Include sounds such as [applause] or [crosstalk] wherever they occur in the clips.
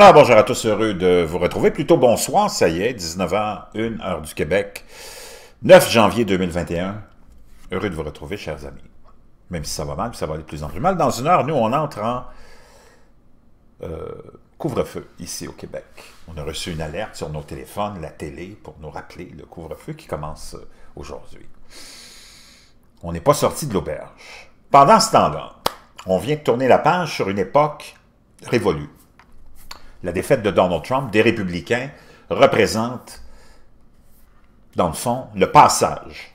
Alors bonjour à tous, heureux de vous retrouver. Plutôt bonsoir, ça y est, 19h, 1 heure du Québec, 9 janvier 2021. Heureux de vous retrouver, chers amis. Même si ça va mal, ça va aller de plus en plus mal. Dans une heure, nous, on entre en euh, couvre-feu ici au Québec. On a reçu une alerte sur nos téléphones, la télé, pour nous rappeler le couvre-feu qui commence euh, aujourd'hui. On n'est pas sorti de l'auberge. Pendant ce temps-là, on vient de tourner la page sur une époque révolue la défaite de Donald Trump, des républicains, représente, dans le fond, le passage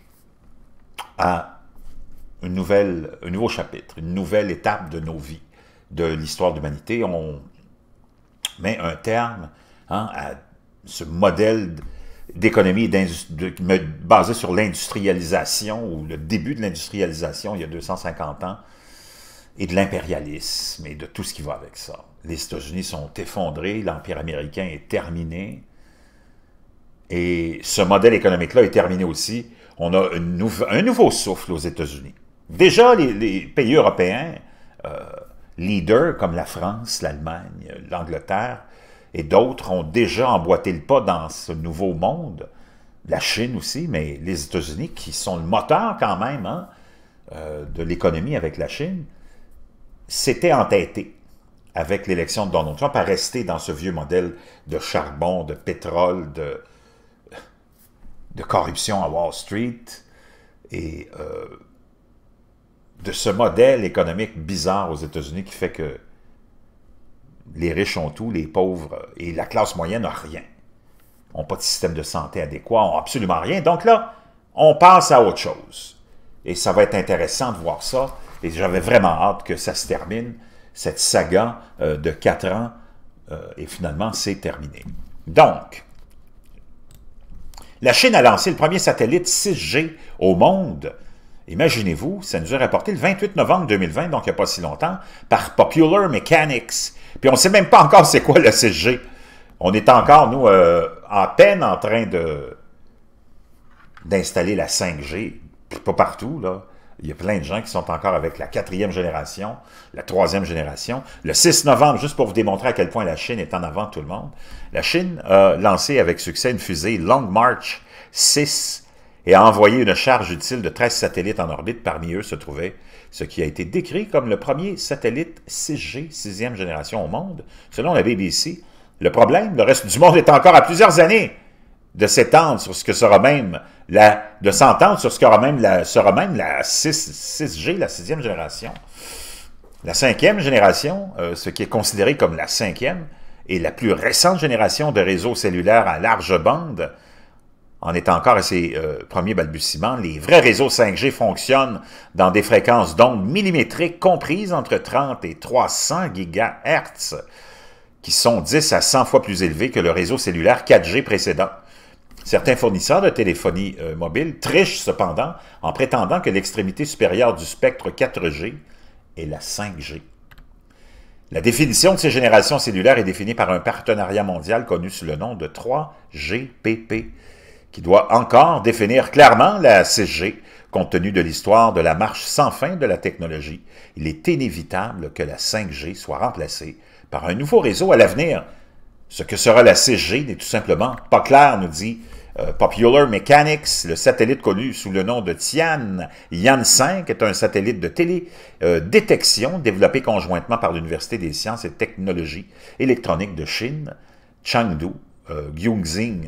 à une nouvelle, un nouveau chapitre, une nouvelle étape de nos vies, de l'histoire de l'humanité. On met un terme hein, à ce modèle d'économie basé sur l'industrialisation ou le début de l'industrialisation il y a 250 ans et de l'impérialisme et de tout ce qui va avec ça. Les États-Unis sont effondrés, l'Empire américain est terminé, et ce modèle économique-là est terminé aussi. On a un nouveau souffle aux États-Unis. Déjà, les, pays européens, euh, leaders comme la France, l'Allemagne, l'Angleterre et d'autres, ont déjà emboîté le pas dans ce nouveau monde. La Chine aussi, mais les États-Unis, qui sont le moteur quand même hein, euh, de l'économie avec la Chine, s'était entêté avec l'élection de Donald Trump à rester dans ce vieux modèle de charbon, de pétrole, de, corruption à Wall Street et euh, de ce modèle économique bizarre aux États-Unis qui fait que les riches ont tout, les pauvres et la classe moyenne n'ont rien. N'ont pas de système de santé adéquat, n'ont absolument rien. Donc là, on passe à autre chose. Et ça va être intéressant de voir ça. Et j'avais vraiment hâte que ça se termine, cette saga euh, de 4 ans, euh, et finalement, c'est terminé. Donc, la Chine a lancé le premier satellite 6G au monde. Imaginez-vous, ça nous a rapporté le 28 novembre 2020, donc il n'y a pas si longtemps, par Popular Mechanics. Puis on ne sait même pas encore c'est quoi le 6G. On est encore, nous, euh, à peine en train de d'installer la 5G, pas partout, là. Il y a plein de gens qui sont encore avec la quatrième génération, la troisième génération. Le 6 novembre, juste pour vous démontrer à quel point la Chine est en avant tout le monde, la Chine a lancé avec succès une fusée Long March 6 et a envoyé une charge utile de 13 satellites en orbite. Parmi eux se trouvait ce qui a été décrit comme le premier satellite 6G, sixième génération au monde, selon la BBC. Le problème, le reste du monde est encore à plusieurs années de s'étendre sur ce que sera même la, de s'entendre sur ce qu'aura même la, sera même la 6, g la sixième génération. La cinquième génération, euh, ce qui est considéré comme la cinquième, et la plus récente génération de réseaux cellulaires à large bande, en étant encore à ses euh, premiers balbutiements, les vrais réseaux 5G fonctionnent dans des fréquences d'ondes millimétriques comprises entre 30 et 300 gigahertz, qui sont 10 à 100 fois plus élevées que le réseau cellulaire 4G précédent. Certains fournisseurs de téléphonie euh, mobile trichent cependant en prétendant que l'extrémité supérieure du spectre 4G est la 5G. La définition de ces générations cellulaires est définie par un partenariat mondial connu sous le nom de 3GPP, qui doit encore définir clairement la 6G, compte tenu de l'histoire de la marche sans fin de la technologie. Il est inévitable que la 5G soit remplacée par un nouveau réseau à l'avenir ce que sera la CG n'est tout simplement pas clair, nous dit euh, Popular Mechanics, le satellite connu sous le nom de Tian. Yan 5 est un satellite de télédétection euh, développé conjointement par l'Université des sciences et technologies électroniques de Chine, Chengdu, euh,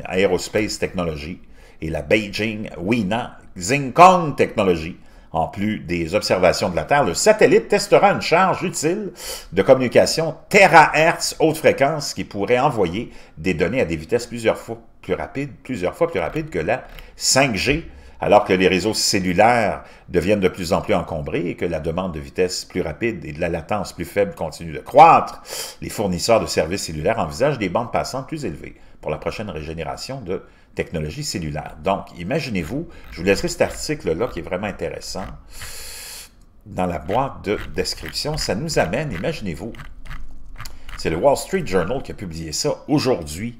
Aerospace Technology et la Beijing Wina Xingkong Technology en plus des observations de la Terre, le satellite testera une charge utile de communication terahertz haute fréquence qui pourrait envoyer des données à des vitesses plusieurs fois plus rapides, plusieurs fois plus rapides que la 5G, alors que les réseaux cellulaires deviennent de plus en plus encombrés et que la demande de vitesse plus rapide et de la latence plus faible continue de croître, les fournisseurs de services cellulaires envisagent des bandes passantes plus élevées pour la prochaine régénération de technologie cellulaire. Donc, imaginez-vous, je vous laisserai cet article-là qui est vraiment intéressant dans la boîte de description. Ça nous amène, imaginez-vous, c'est le Wall Street Journal qui a publié ça aujourd'hui.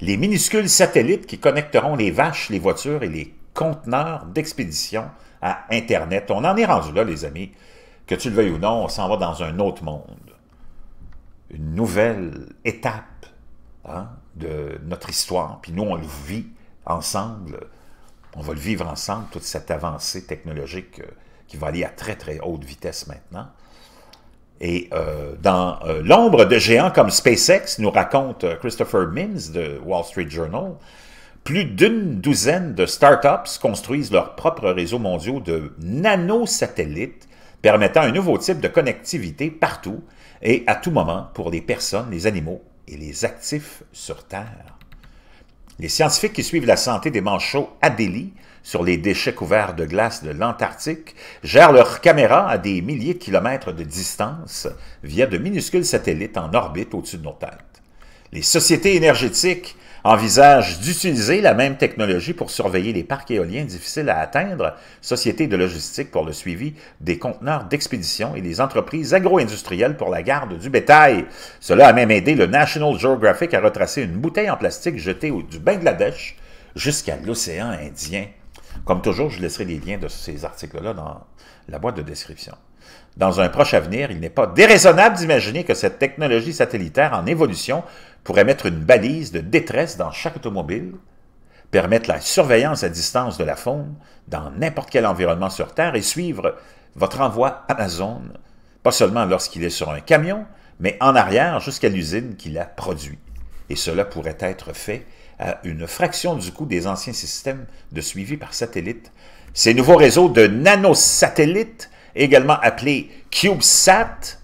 Les minuscules satellites qui connecteront les vaches, les voitures et les conteneurs d'expédition à Internet. On en est rendu là, les amis. Que tu le veuilles ou non, on s'en va dans un autre monde. Une nouvelle étape Hein, de notre histoire. Puis nous, on le vit ensemble. On va le vivre ensemble, toute cette avancée technologique euh, qui va aller à très, très haute vitesse maintenant. Et euh, dans euh, l'ombre de géants comme SpaceX, nous raconte Christopher Mims de Wall Street Journal, plus d'une douzaine de startups construisent leurs propres réseaux mondiaux de nanosatellites permettant un nouveau type de connectivité partout et à tout moment pour les personnes, les animaux et les actifs sur Terre. Les scientifiques qui suivent la santé des manchots Adélie sur les déchets couverts de glace de l'Antarctique, gèrent leurs caméras à des milliers de kilomètres de distance via de minuscules satellites en orbite au-dessus de nos têtes. Les sociétés énergétiques envisage d'utiliser la même technologie pour surveiller les parcs éoliens difficiles à atteindre, Société de logistique pour le suivi des conteneurs d'expédition et les entreprises agro-industrielles pour la garde du bétail. Cela a même aidé le National Geographic à retracer une bouteille en plastique jetée du Bangladesh jusqu'à l'océan Indien. Comme toujours, je laisserai les liens de ces articles-là dans la boîte de description. Dans un proche avenir, il n'est pas déraisonnable d'imaginer que cette technologie satellitaire en évolution pourrait mettre une balise de détresse dans chaque automobile, permettre la surveillance à distance de la faune dans n'importe quel environnement sur Terre et suivre votre envoi à la zone, pas seulement lorsqu'il est sur un camion, mais en arrière jusqu'à l'usine qui l'a produit. Et cela pourrait être fait à une fraction du coût des anciens systèmes de suivi par satellite. Ces nouveaux réseaux de nanosatellites, également appelés CubeSat,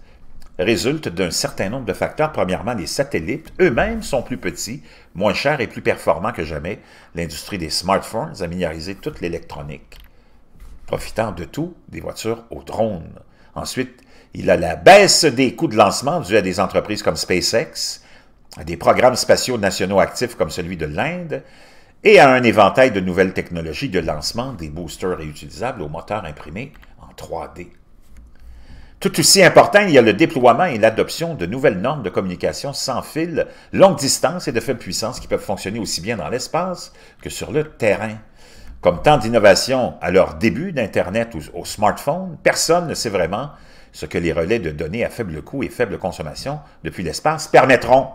résulte d'un certain nombre de facteurs. Premièrement, les satellites eux-mêmes sont plus petits, moins chers et plus performants que jamais. L'industrie des smartphones a miniarisé toute l'électronique, profitant de tout des voitures aux drones. Ensuite, il a la baisse des coûts de lancement due à des entreprises comme SpaceX, à des programmes spatiaux nationaux actifs comme celui de l'Inde, et à un éventail de nouvelles technologies de lancement, des boosters réutilisables aux moteurs imprimés en 3D. Tout aussi important, il y a le déploiement et l'adoption de nouvelles normes de communication sans fil, longue distance et de faible puissance qui peuvent fonctionner aussi bien dans l'espace que sur le terrain. Comme tant d'innovations à leur début d'Internet ou au smartphone, personne ne sait vraiment ce que les relais de données à faible coût et faible consommation depuis l'espace permettront.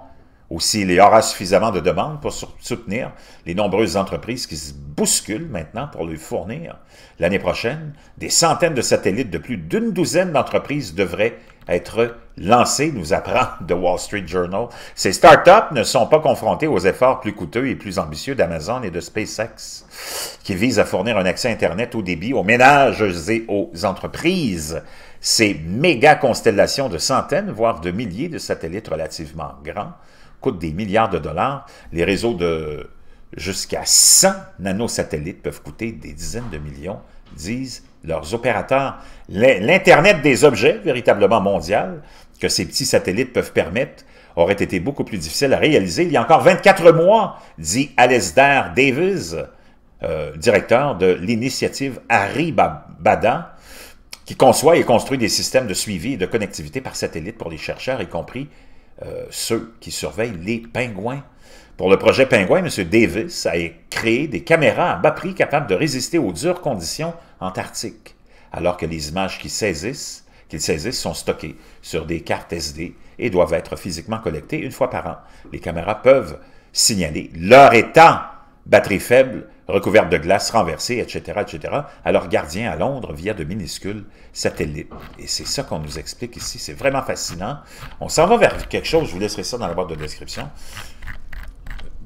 Aussi, il y aura suffisamment de demandes pour soutenir les nombreuses entreprises qui se bousculent maintenant pour lui fournir. L'année prochaine, des centaines de satellites de plus d'une douzaine d'entreprises devraient être lancés, nous apprend [laughs] The Wall Street Journal. Ces startups ne sont pas confrontées aux efforts plus coûteux et plus ambitieux d'Amazon et de SpaceX, qui visent à fournir un accès Internet au débit aux ménages et aux entreprises ces méga constellations de centaines, voire de milliers de satellites relativement grands coûte des milliards de dollars. Les réseaux de jusqu'à 100 nanosatellites peuvent coûter des dizaines de millions, disent leurs opérateurs. L'Internet des objets, véritablement mondial, que ces petits satellites peuvent permettre, aurait été beaucoup plus difficile à réaliser il y a encore 24 mois, dit Alasdair Davis, euh, directeur de l'initiative Bada, qui conçoit et construit des systèmes de suivi et de connectivité par satellite pour les chercheurs, y compris euh, ceux qui surveillent les pingouins. Pour le projet Pingouin, M. Davis a créé des caméras à bas prix capables de résister aux dures conditions antarctiques, alors que les images qu'ils saisissent, saisissent sont stockées sur des cartes SD et doivent être physiquement collectées une fois par an. Les caméras peuvent signaler leur état, batterie faible, recouverte de glace, renversée, etc., etc., à gardien à Londres via de minuscules satellites. Et c'est ça qu'on nous explique ici. C'est vraiment fascinant. On s'en va vers quelque chose. Je vous laisserai ça dans la boîte de description.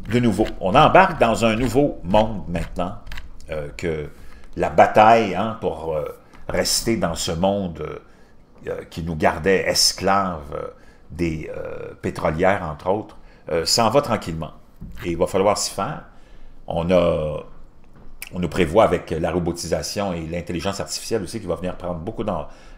De nouveau, on embarque dans un nouveau monde maintenant euh, que la bataille hein, pour euh, rester dans ce monde euh, qui nous gardait esclaves des pétrolières, entre autres, s'en va tranquillement. Et il va falloir s'y faire. On a on nous prévoit avec la robotisation et l'intelligence artificielle aussi qui va venir prendre beaucoup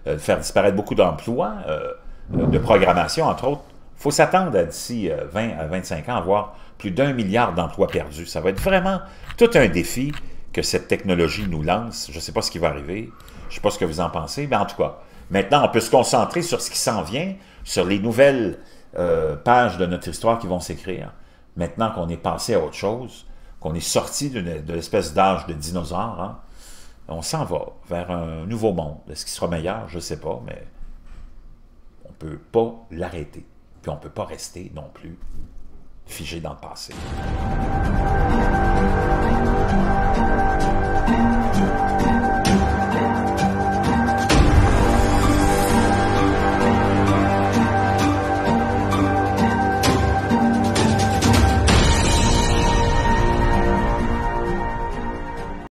euh, faire disparaître beaucoup d'emplois, euh, euh, de programmation entre autres. Il faut s'attendre d'ici 20 à 25 ans à avoir plus d'un milliard d'emplois perdus. Ça va être vraiment tout un défi que cette technologie nous lance. Je ne sais pas ce qui va arriver, je ne sais pas ce que vous en pensez, mais en tout cas, maintenant on peut se concentrer sur ce qui s'en vient, sur les nouvelles pages de notre histoire qui vont s'écrire. Maintenant qu'on est passé à autre chose, qu'on est sorti de l'espèce d'âge de dinosaure. Hein. On s'en va vers un nouveau monde. Est-ce qu'il sera meilleur? Je ne sais pas, mais on ne peut pas l'arrêter. Puis on ne peut pas rester non plus figé dans le passé.